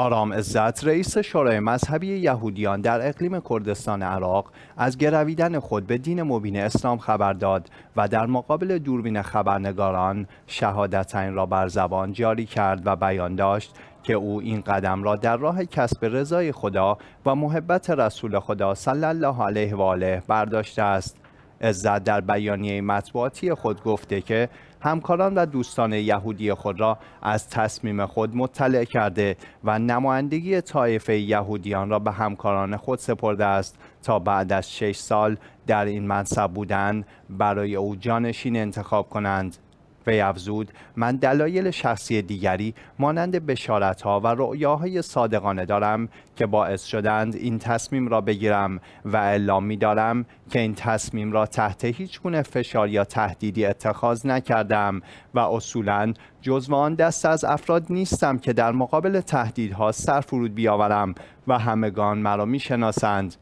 آرام عزت رئیس شورای مذهبی یهودیان در اقلیم کردستان عراق از گرویدن خود به دین مبین اسلام خبر داد و در مقابل دوربین خبرنگاران شهادتین را بر زبان جاری کرد و بیان داشت که او این قدم را در راه کسب رضای خدا و محبت رسول خدا صلی الله علیه و آله برداشته است عزت در بیانیه مطبوعاتی خود گفته که همکاران و دوستان یهودی خود را از تصمیم خود مطلع کرده و نمایندگی طایفه یهودیان را به همکاران خود سپرده است تا بعد از شش سال در این منصب بودن برای او جانشین انتخاب کنند وی افزود من دلایل شخصی دیگری مانند بشارتها و رؤیاهای صادقانه دارم که باعث شدند این تصمیم را بگیرم و اعلام می دارم که این تصمیم را تحت هیچ گونه فشار یا تهدیدی اتخاذ نکردم و اصولا جزو آن دست از افراد نیستم که در مقابل تهدیدها سر فرود بیاورم و همگان مرا میشناسند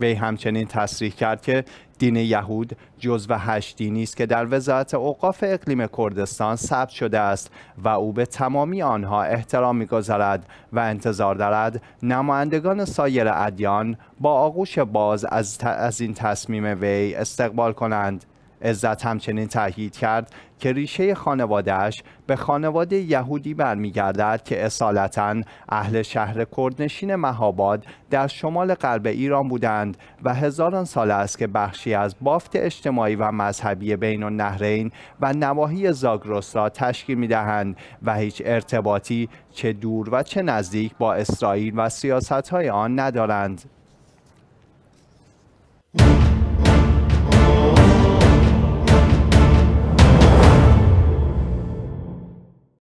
وی همچنین تصریح کرد که دین یهود جزو هشت دینی است که در وزارت اوقاف اقلیم کردستان ثبت شده است و او به تمامی آنها احترام میگذارد و انتظار دارد نمایندگان سایر ادیان با آغوش باز از, از این تصمیم وی استقبال کنند عزت همچنین تأیید کرد که ریشه خانوادهش به خانواده یهودی برمیگردد که اصالتا اهل شهر کردنشین مهاباد در شمال غرب ایران بودند و هزاران سال است که بخشی از بافت اجتماعی و مذهبی بین النهرین و, نواحی زاگرس را تشکیل میدهند و هیچ ارتباطی چه دور و چه نزدیک با اسرائیل و سیاست آن ندارند.